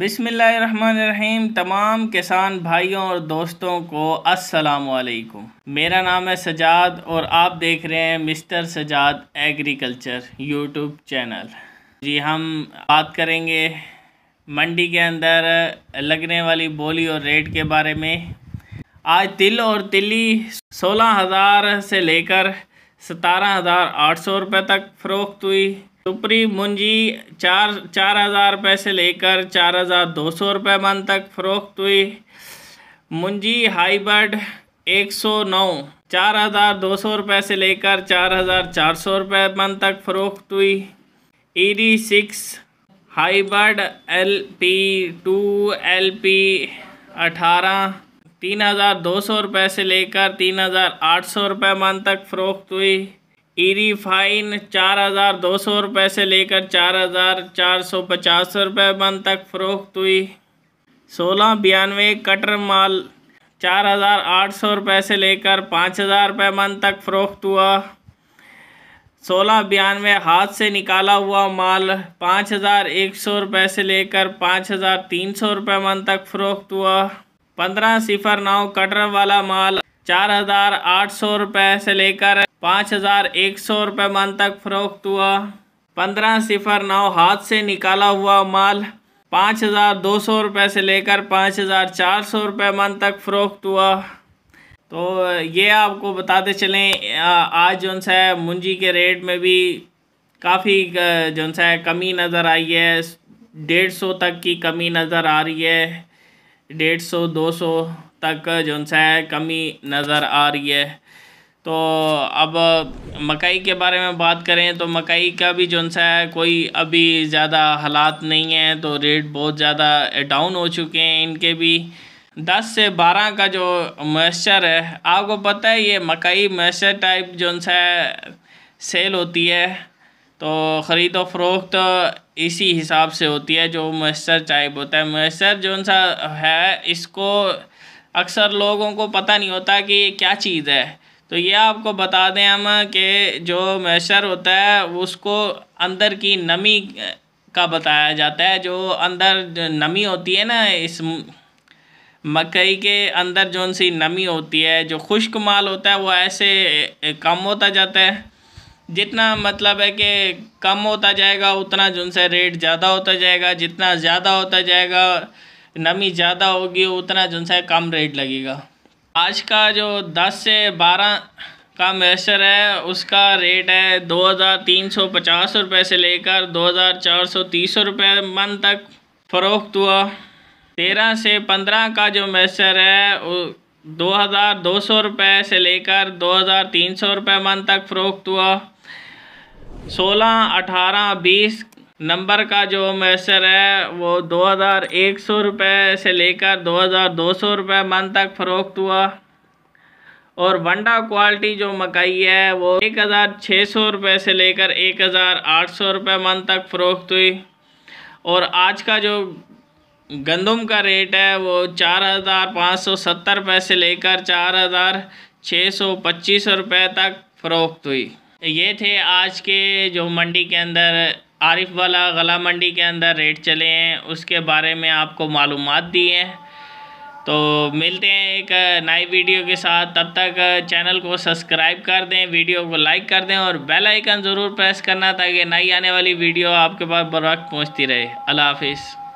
बिसमीम तमाम किसान भाइयों और दोस्तों को वालेकुम मेरा नाम है सजाद और आप देख रहे हैं mister Sajjad agriculture YouTube channel जी हम बात करेंगे मंडी के अंदर लगने वाली बोली और रेट के बारे में आज तिल और तिली सोलह हज़ार से लेकर सतारह हज़ार आठ सौ रुपये तक फ़रोख्त हुई सुप्री मुंजी चार चार हज़ार रुपये से लेकर चार हज़ार दो सौ रुपये मन तक फरोख्त हुई मुंजी हाईबर्ड एक सौ नौ चार हज़ार दो सौ रुपये से लेकर चार हज़ार चार सौ रुपये मन तक फरोख्त हुई ED six hybrid L P two L P अठारह तीन हज़ार दो सौ रुपये से लेकर तीन हज़ार आठ सौ रुपये मन तक फरोख्त हुई ई चार हज़ार दो सौ रुपये से लेकर चार हज़ार चार सौ पचास रुपये मन तक फ़रोख्त हुई सोलह बयानवे कटर माल चार हज़ार आठ सौ रुपये से लेकर पाँच हज़ार रुपये मन तक फ़रोख्त हुआ सोलह बयानवे हाथ से निकाला हुआ माल पाँच हज़ार एक सौ रुपये से लेकर पाँच हज़ार तीन सौ रुपये मन तक फ़रोख्त हुआ पंद्रह सिफर नौ कटर वाला माल चार हज़ार आठ सौ रुपये से लेकर पाँच हज़ार एक सौ रुपये मन तक फरोख्त हुआ पंद्रह सिफर नौ हाथ से निकाला हुआ माल पाँच हज़ार दो सौ रुपये से लेकर पाँच हज़ार चार सौ रुपये मन तक फरोख्त हुआ तो ये आपको बताते चलें आज जो सा है मुंजी के रेट में भी काफ़ी जो सा है कमी नज़र आई है डेढ़ सौ तक की कमी नज़र आ रही है डेढ़ सौ दो सौ तक जो सा है कमी नज़र आ रही है तो अब मकई के बारे में बात करें तो मकई का भी जो सा है कोई अभी ज़्यादा हालात नहीं है तो रेट बहुत ज़्यादा डाउन हो चुके हैं इनके भी दस से बारह का जो मॉइस्चर है आपको पता है ये मकई मॉइस्चर टाइप जो सा है सेल होती है तो ख़रीद व फरोख्त तो इसी हिसाब से होती है जो मॉइस्चर टाइप होता है मॉइस्चर जो सा है इसको अक्सर लोगों को पता नहीं होता कि ये क्या चीज़ है तो ये आपको बता दें हम कि जो मैशर होता है उसको अंदर की नमी का बताया जाता है जो अंदर नमी होती है ना इस मकई के अंदर जो सी नमी होती है जो खुश्क माल होता है वो ऐसे कम होता जाता है जितना मतलब है कि कम होता जाएगा उतना जो से रेट ज़्यादा होता जाएगा जितना ज़्यादा होता जाएगा नमी ज़्यादा होगी उतना जो है कम रेट लगेगा आज का जो दस से बारह का मैसर है उसका रेट है दो हज़ार तीन सौ पचास रुपये से लेकर दो हज़ार चार सौ तीस रुपये मन तक फ़रोख्त हुआ तेरह से पंद्रह का जो मैसर है दो हज़ार दो सौ रुपये से लेकर दो हज़ार तीन सौ रुपये मन तक फ़रोख्त हुआ सोलह अठारह बीस नंबर का जो मैसर है वो दो हज़ार एक सौ रुपये से लेकर दो हज़ार दो सौ रुपये मन तक फ़रोख्त हुआ और वंडा क्वालिटी जो मकई है वो एक हज़ार छः सौ रुपये से लेकर एक हज़ार आठ सौ रुपये मन तक फ़रोख्त हुई और आज का जो गंदम का रेट है वो चार हज़ार पाँच सौ सत्तर रुपये से लेकर चार हज़ार छः सौ पच्चीस रुपये तक फ़रोख्त हुई ये थे आज के जो मंडी के अंदर आरिफ वाला गला मंडी के अंदर रेट चले हैं उसके बारे में आपको मालूम दी हैं तो मिलते हैं एक नई वीडियो के साथ तब तक चैनल को सब्सक्राइब कर दें वीडियो को लाइक कर दें और बेल आइकन ज़रूर प्रेस करना ताकि नई आने वाली वीडियो आपके पास बर वक्त पहुँचती रहे अल्लाह हाफिज़